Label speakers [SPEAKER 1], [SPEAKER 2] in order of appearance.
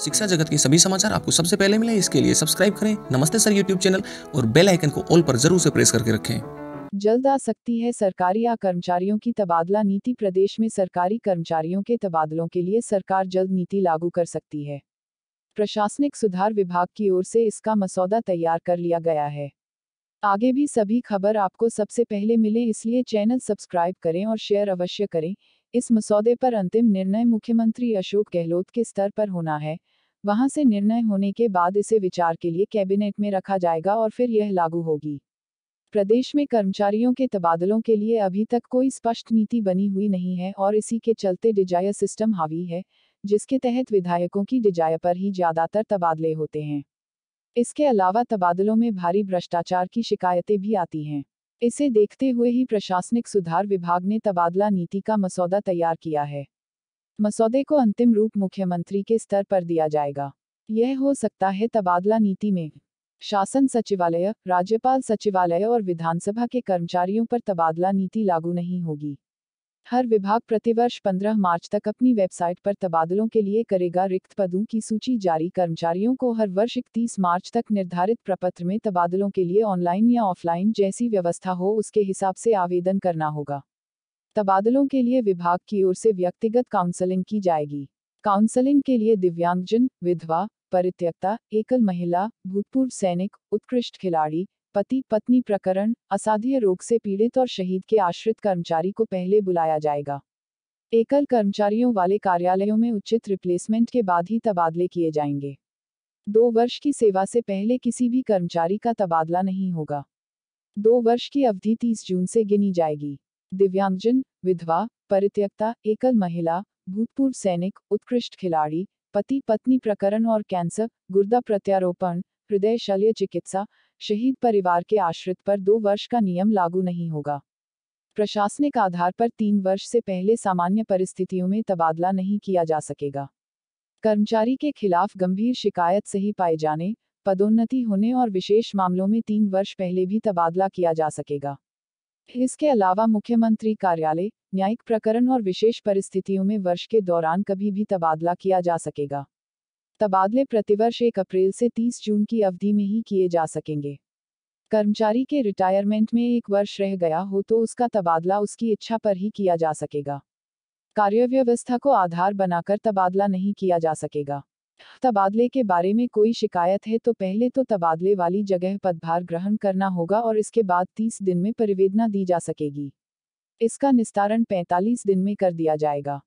[SPEAKER 1] शिक्षा जगत के सभी समाचार आपको सबसे पहले मिले इसके लिए सब्सक्राइब करें नमस्ते सर यूट्यूब चैनल और बेल आइकन को ऑल पर जरूर से प्रेस करके रखें जल्द आ सकती है सरकारी या कर्मचारियों की तबादला नीति प्रदेश में सरकारी कर्मचारियों के तबादलों के लिए सरकार जल्द नीति लागू कर सकती है प्रशासनिक सुधार विभाग की ओर से इसका मसौदा तैयार कर लिया गया है आगे भी सभी खबर आपको सबसे पहले मिले इसलिए चैनल सब्सक्राइब करें और शेयर अवश्य करें इस मसौदे पर अंतिम निर्णय मुख्यमंत्री अशोक गहलोत के स्तर पर होना है वहां से निर्णय होने के बाद इसे विचार के लिए कैबिनेट में रखा जाएगा और फिर यह लागू होगी प्रदेश में कर्मचारियों के तबादलों के लिए अभी तक कोई स्पष्ट नीति बनी हुई नहीं है और इसी के चलते डिजाया सिस्टम हावी है जिसके तहत विधायकों की डिजाया पर ही ज्यादातर तबादले होते हैं इसके अलावा तबादलों में भारी भ्रष्टाचार की शिकायतें भी आती हैं इसे देखते हुए ही प्रशासनिक सुधार विभाग ने तबादला नीति का मसौदा तैयार किया है मसौदे को अंतिम रूप मुख्यमंत्री के स्तर पर दिया जाएगा यह हो सकता है तबादला नीति में शासन सचिवालय राज्यपाल सचिवालय और विधानसभा के कर्मचारियों पर तबादला नीति लागू नहीं होगी हर विभाग प्रतिवर्ष 15 मार्च तक अपनी वेबसाइट पर तबादलों के लिए करेगा रिक्त पदों की सूची जारी कर्मचारियों को हर वर्ष इकतीस मार्च तक निर्धारित प्रपत्र में तबादलों के लिए ऑनलाइन या ऑफलाइन जैसी व्यवस्था हो उसके हिसाब से आवेदन करना होगा तबादलों के लिए विभाग की ओर से व्यक्तिगत काउंसलिंग की जाएगी काउंसलिंग के लिए दिव्यांगजन विधवा परित्यक्ता एकल महिला भूतपूर्व सैनिक उत्कृष्ट खिलाड़ी पति पत्नी प्रकरण असाध्य रोग से पीड़ित और शहीद के आश्रित कर्मचारी को पहले बुलाया जाएगा एकल कर्मचारियों वाले कार्यालयों में उचित रिप्लेसमेंट के बाद ही तबादले किए जाएंगे दो वर्ष की सेवा से पहले किसी भी कर्मचारी का तबादला नहीं होगा दो वर्ष की अवधि 30 जून से गिनी जाएगी दिव्यांगजन विधवा परित्यक्ता एकल महिला भूतपूर्व सैनिक उत्कृष्ट खिलाड़ी पति पत्नी प्रकरण और कैंसर गुर्दा प्रत्यारोपण हृदय शल्य चिकित्सा शहीद परिवार के आश्रित पर दो वर्ष का नियम लागू नहीं होगा प्रशासनिक आधार पर तीन वर्ष से पहले सामान्य परिस्थितियों में तबादला नहीं किया जा सकेगा कर्मचारी के खिलाफ गंभीर शिकायत सही पाए जाने पदोन्नति होने और विशेष मामलों में तीन वर्ष पहले भी तबादला किया जा सकेगा इसके अलावा मुख्यमंत्री कार्यालय न्यायिक प्रकरण और विशेष परिस्थितियों में वर्ष के दौरान कभी भी तबादला किया जा सकेगा तबादले प्रतिवर्ष एक अप्रैल से 30 जून की अवधि में ही किए जा सकेंगे कर्मचारी के रिटायरमेंट में एक वर्ष रह गया हो तो उसका तबादला उसकी इच्छा पर ही किया जा सकेगा कार्यव्यवस्था को आधार बनाकर तबादला नहीं किया जा सकेगा तबादले के बारे में कोई शिकायत है तो पहले तो तबादले वाली जगह पदभार ग्रहण करना होगा और इसके बाद 30 दिन में परिवेदना दी जा सकेगी इसका निस्तारण 45 दिन में कर दिया जाएगा